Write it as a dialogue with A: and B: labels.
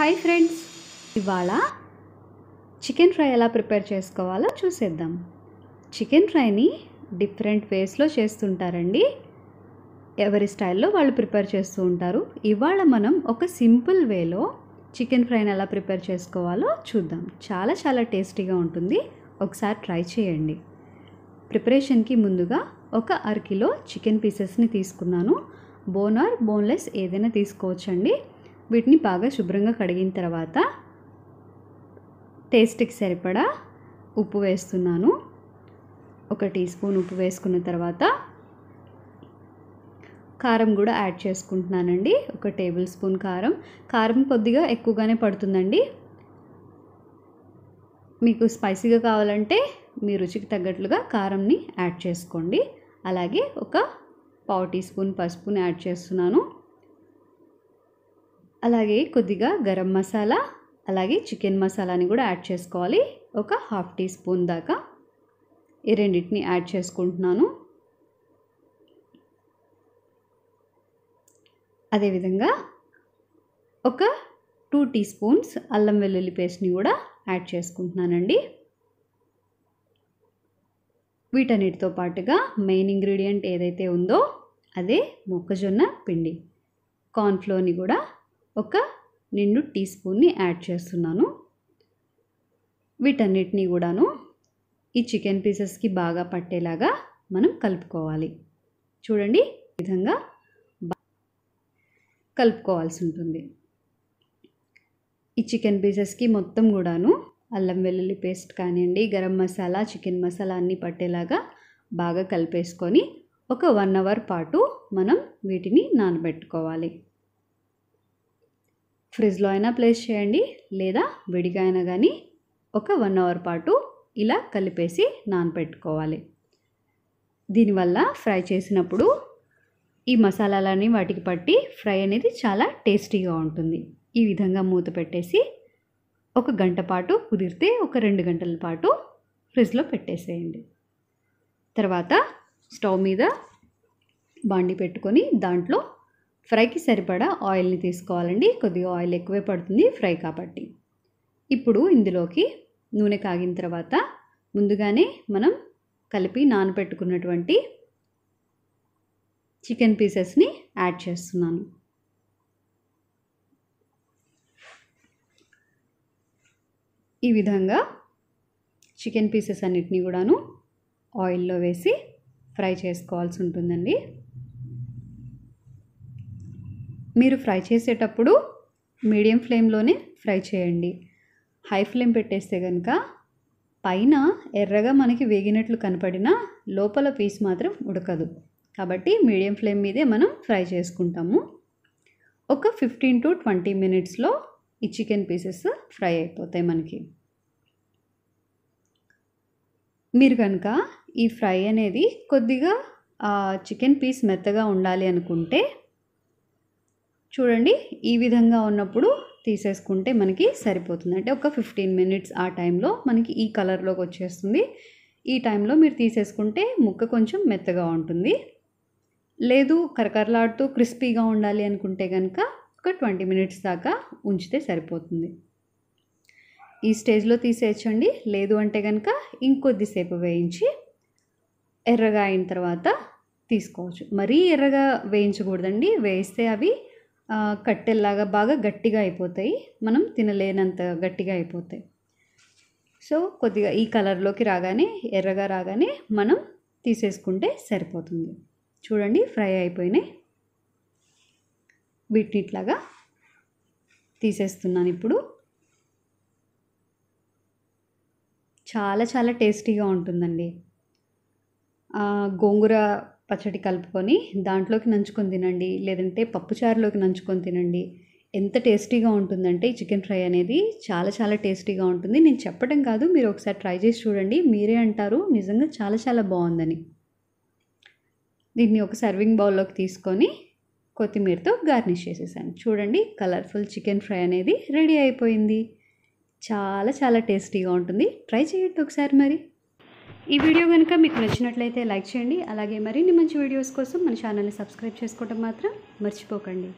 A: hi friends ఇవాళ chicken fry ఎలా prepare చేసుకోవాలో చూసేద్దాం చికెన్ ఫ్రైని డిఫరెంట్ వేస్లో చేస్తుంటారండి ఎవరి స్టైల్లో వాళ్ళు ప్రిపేర్ చేస్తూ ఉంటారు ఇవాళ మనం ఒక సింపుల్ వేలో చికెన్ ఫ్రైని ఎలా ప్రిపేర్ చేసుకోవాలో చూద్దాం చాలా చాలా టేస్టీగా ఉంటుంది ఒకసారి ట్రై చేయండి ప్రిపరేషన్కి ముందుగా ఒక అరకిలో చికెన్ పీసెస్ని తీసుకున్నాను బోన్ ఆర్ బోన్లెస్ ఏదైనా తీసుకోవచ్చండి వీటిని బాగా శుభ్రంగా కడిగిన తర్వాత టేస్ట్కి సరిపడా ఉప్పు వేస్తున్నాను ఒక టీ స్పూన్ ఉప్పు వేసుకున్న తర్వాత కారం కూడా యాడ్ చేసుకుంటున్నానండి ఒక టేబుల్ స్పూన్ కారం కారం కొద్దిగా ఎక్కువగానే పడుతుందండి మీకు స్పైసీగా కావాలంటే మీ రుచికి తగ్గట్లుగా కారంని యాడ్ చేసుకోండి అలాగే ఒక పావు టీ స్పూన్ పసుపుని యాడ్ చేస్తున్నాను అలాగే కొద్దిగా గరం మసాలా అలాగే చికెన్ మసాలాని కూడా యాడ్ చేసుకోవాలి ఒక హాఫ్ టీ స్పూన్ దాకా ఈ రెండింటిని యాడ్ చేసుకుంటున్నాను అదేవిధంగా ఒక టూ టీ స్పూన్స్ అల్లం వెల్లుల్లి పేస్ట్ని కూడా యాడ్ చేసుకుంటున్నానండి వీటన్నిటితో పాటుగా మెయిన్ ఇంగ్రీడియంట్ ఏదైతే ఉందో అదే మొక్కజొన్న పిండి కార్న్ఫ్లోర్ని కూడా ఒక నిండు టీ స్పూన్ని యాడ్ చేస్తున్నాను వీటన్నిటినీ కూడాను ఈ చికెన్ పీసెస్కి బాగా పట్టేలాగా మనం కలుపుకోవాలి చూడండి విధంగా కలుపుకోవాల్సి ఉంటుంది ఈ చికెన్ పీసెస్కి మొత్తం కూడాను అల్లం వెల్లుల్లి పేస్ట్ కానివ్వండి గరం మసాలా చికెన్ మసాలా అన్నీ పట్టేలాగా బాగా కలిపేసుకొని ఒక వన్ అవర్ పాటు మనం వీటిని నానబెట్టుకోవాలి ఫ్రిడ్జ్లో అయినా ప్లేస్ చేయండి లేదా విడిగా అయినా కానీ ఒక వన్ అవర్ పాటు ఇలా కలిపేసి నానపెట్టుకోవాలి దీనివల్ల ఫ్రై చేసినప్పుడు ఈ మసాలాలన్నీ వాటికి పట్టి ఫ్రై అనేది చాలా టేస్టీగా ఉంటుంది ఈ విధంగా మూత పెట్టేసి ఒక గంట పాటు కుదిరితే ఒక రెండు గంటల పాటు ఫ్రిడ్జ్లో పెట్టేసేయండి తర్వాత స్టవ్ మీద బాండి పెట్టుకొని దాంట్లో ఫ్రైకి సరిపడా ఆయిల్ని తీసుకోవాలండి కొద్దిగా ఆయిల్ ఎక్కువే పడుతుంది ఫ్రై కాబట్టి ఇప్పుడు ఇందులోకి నూనె కాగిన తర్వాత ముందుగానే మనం కలిపి నానబెట్టుకున్నటువంటి చికెన్ పీసెస్ని యాడ్ చేస్తున్నాను ఈ విధంగా చికెన్ పీసెస్ అన్నిటినీ కూడాను ఆయిల్లో వేసి ఫ్రై చేసుకోవాల్సి ఉంటుందండి మీరు ఫ్రై చేసేటప్పుడు మీడియం ఫ్లేమ్లోనే ఫ్రై చేయండి హై ఫ్లేమ్ పెట్టేస్తే కనుక పైన ఎర్రగా మనకి వేగినట్లు కనపడిన లోపల పీస్ మాత్రం ఉడకదు కాబట్టి మీడియం ఫ్లేమ్ మీదే మనం ఫ్రై చేసుకుంటాము ఒక ఫిఫ్టీన్ టు ట్వంటీ మినిట్స్లో ఈ చికెన్ పీసెస్ ఫ్రై అయిపోతాయి మనకి మీరు కనుక ఈ ఫ్రై అనేది కొద్దిగా చికెన్ పీస్ మెత్తగా ఉండాలి అనుకుంటే చూడండి ఈ విధంగా ఉన్నప్పుడు తీసేసుకుంటే మనకి సరిపోతుంది అంటే ఒక ఫిఫ్టీన్ మినిట్స్ ఆ టైంలో మనకి ఈ కలర్లోకి వచ్చేస్తుంది ఈ టైంలో మీరు తీసేసుకుంటే ముక్క కొంచెం మెత్తగా ఉంటుంది లేదు కరకరలాడుతూ క్రిస్పీగా ఉండాలి అనుకుంటే కనుక ఒక ట్వంటీ మినిట్స్ దాకా ఉంచితే సరిపోతుంది ఈ స్టేజ్లో తీసేయచ్చండి లేదు అంటే కనుక ఇంకొద్దిసేపు వేయించి ఎర్రగా అయిన తర్వాత తీసుకోవచ్చు మరీ ఎర్రగా వేయించకూడదండి వేస్తే అవి కట్టెల్లాగా బాగా గట్టిగా అయిపోతాయి మనం తినలేనంత గట్టిగా అయిపోతాయి సో కొద్దిగా ఈ కలర్లోకి రాగానే ఎర్రగా రాగానే మనం తీసేసుకుంటే సరిపోతుంది చూడండి ఫ్రై అయిపోయినాయి వీటిని తీసేస్తున్నాను ఇప్పుడు చాలా చాలా టేస్టీగా ఉంటుందండి గోంగూర పచ్చడి కలుపుకొని దాంట్లోకి నంచుకొని తినండి లేదంటే పప్పుచారులోకి నంచుకొని తినండి ఎంత టేస్టీగా ఉంటుందంటే ఈ చికెన్ ఫ్రై అనేది చాలా చాలా టేస్టీగా ఉంటుంది నేను చెప్పడం కాదు మీరు ఒకసారి ట్రై చేసి చూడండి మీరే అంటారు నిజంగా చాలా చాలా బాగుందని దీన్ని ఒక సర్వింగ్ బౌల్లోకి తీసుకొని కొత్తిమీరతో గార్నిష్ చేసేసాను చూడండి కలర్ఫుల్ చికెన్ ఫ్రై అనేది రెడీ అయిపోయింది చాలా చాలా టేస్టీగా ఉంటుంది ట్రై చేయండి ఒకసారి మరి ఈ వీడియో కనుక మీకు నచ్చినట్లయితే లైక్ చేయండి అలాగే మరిన్ని మంచి వీడియోస్ కోసం మన ఛానల్ని సబ్స్క్రైబ్ చేసుకోవడం మాత్రం మర్చిపోకండి